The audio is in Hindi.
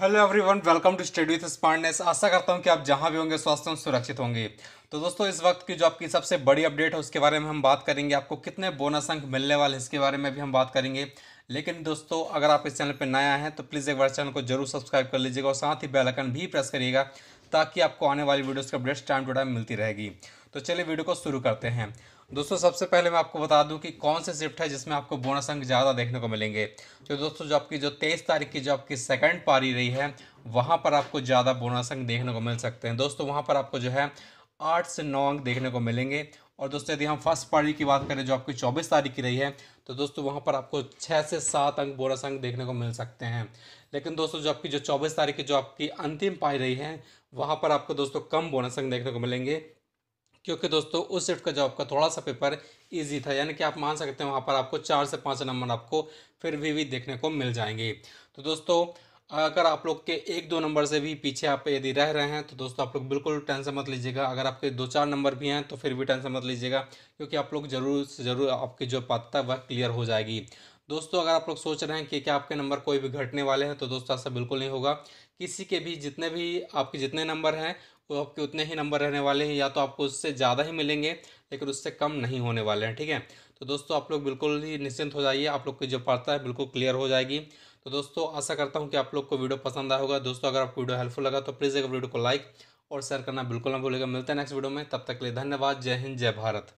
hello everyone welcome to study with smartness आशा करता हूं कि आप जहां भी होंगे स्वस्थ और सुरक्षित होंगे तो दोस्तों इस वक्त की जो आपकी सबसे बड़ी अपडेट है उसके बारे में हम बात करेंगे आपको कितने बोनस अंक मिलने वाले इसके बारे में भी हम बात करेंगे लेकिन दोस्तों अगर आप इस चैनल पर नया हैं तो प्लीज़ एक बार चैनल को जरूर सब्सक्राइब कर लीजिएगा और साथ ही बेलकन भी प्रेस करिएगा ताकि आपको आने वाली वीडियोज़ की अपडेट्स टाइम टू टाइम मिलती रहेगी तो चलिए वीडियो को शुरू करते हैं दोस्तों सबसे पहले मैं आपको बता दूं कि कौन से शिफ्ट है जिसमें आपको बोनस अंक ज़्यादा देखने को मिलेंगे तो दोस्तों जो आपकी जो तेईस तारीख की जो आपकी सेकंड पारी रही है वहाँ पर आपको ज़्यादा बोनस अंक देखने को मिल सकते हैं दोस्तों वहाँ पर आपको जो है आठ से नौ अंक देखने को मिलेंगे और दोस्तों यदि हम फर्स्ट पारी की बात करें जो आपकी चौबीस तारीख की रही है तो दोस्तों वहाँ पर आपको छः से सात अंक बोनस अंक देखने को मिल सकते हैं लेकिन दोस्तों जो आपकी जो चौबीस तारीख की जो आपकी अंतिम पारी रही है वहाँ पर आपको दोस्तों कम बोनस अंक देखने को मिलेंगे क्योंकि दोस्तों उस शिफ्ट का जो आपका थोड़ा सा पेपर ईजी था यानी कि आप मान सकते हैं वहाँ पर आपको चार से पाँच नंबर आपको फिर भी भी देखने को मिल जाएंगे तो दोस्तों अगर आप लोग के एक दो नंबर से भी पीछे आप यदि रह रहे हैं तो दोस्तों आप लोग बिल्कुल टेंशन मत लीजिएगा अगर आपके दो चार नंबर भी हैं तो फिर भी टेंशन मत लीजिएगा क्योंकि आप लोग जरूर से ज़रूर आपकी जो पात्रता वह क्लियर हो जाएगी दोस्तों अगर आप लोग सोच रहे हैं कि क्या आपके नंबर कोई भी घटने वाले हैं तो दोस्तों ऐसा बिल्कुल नहीं होगा किसी के भी जितने भी आपके जितने नंबर हैं वो आपके उतने ही नंबर रहने वाले हैं या तो आपको उससे ज़्यादा ही मिलेंगे लेकिन उससे कम नहीं होने वाले हैं ठीक है तो दोस्तों आप लोग बिल्कुल ही निश्चिंत हो जाइए आप लोग की जो पढ़ता है बिल्कुल क्लियर हो जाएगी तो दोस्तों आशा करता हूँ कि आप लोग को वीडियो पसंद आया होगा दोस्तों अगर आपको वीडियो हेल्पफुल लगा तो प्लीज़ एक वीडियो को लाइक और शेयर करना बिल्कुल ना भूलेगा मिलते हैं नेक्स्ट वीडियो में तब तक के लिए धन्यवाद जय हिंद जय भारत